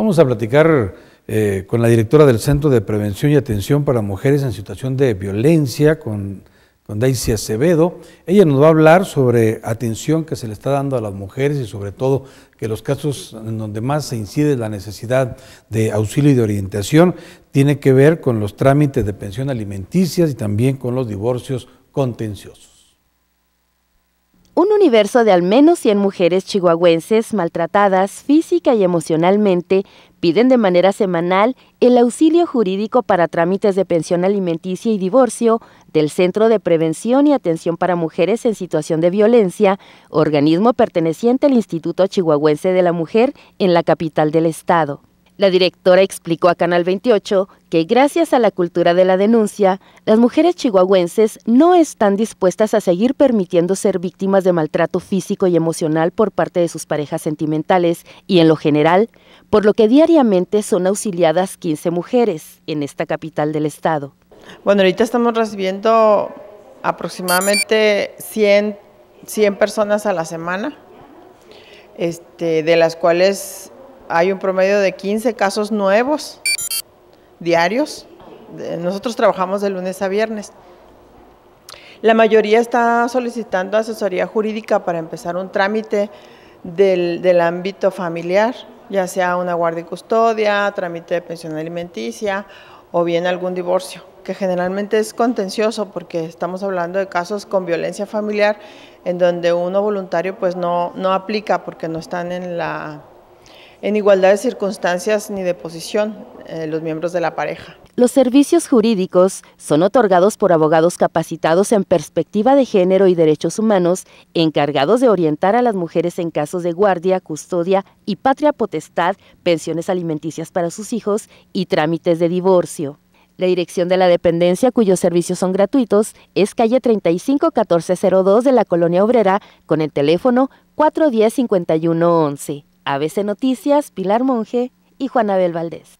Vamos a platicar eh, con la directora del Centro de Prevención y Atención para Mujeres en Situación de Violencia, con, con Daisy Acevedo. Ella nos va a hablar sobre atención que se le está dando a las mujeres y sobre todo que los casos en donde más se incide la necesidad de auxilio y de orientación tiene que ver con los trámites de pensión alimenticias y también con los divorcios contenciosos un universo de al menos 100 mujeres chihuahuenses maltratadas física y emocionalmente piden de manera semanal el auxilio jurídico para trámites de pensión alimenticia y divorcio del Centro de Prevención y Atención para Mujeres en Situación de Violencia, organismo perteneciente al Instituto Chihuahuense de la Mujer en la capital del estado. La directora explicó a Canal 28 que gracias a la cultura de la denuncia, las mujeres chihuahuenses no están dispuestas a seguir permitiendo ser víctimas de maltrato físico y emocional por parte de sus parejas sentimentales y en lo general, por lo que diariamente son auxiliadas 15 mujeres en esta capital del estado. Bueno, ahorita estamos recibiendo aproximadamente 100, 100 personas a la semana, este, de las cuales hay un promedio de 15 casos nuevos diarios. Nosotros trabajamos de lunes a viernes. La mayoría está solicitando asesoría jurídica para empezar un trámite del, ámbito familiar, ya sea una guardia y custodia, trámite de pensión alimenticia o bien algún divorcio, que generalmente es contencioso porque estamos hablando de casos con violencia familiar en donde uno voluntario pues no, no aplica porque no están en la en igualdad de circunstancias ni de posición eh, los miembros de la pareja. Los servicios jurídicos son otorgados por abogados capacitados en perspectiva de género y derechos humanos, encargados de orientar a las mujeres en casos de guardia, custodia y patria potestad, pensiones alimenticias para sus hijos y trámites de divorcio. La dirección de la dependencia, cuyos servicios son gratuitos, es calle 351402 de la Colonia Obrera con el teléfono 410-5111. ABC Noticias, Pilar Monge y Juanabel Valdés.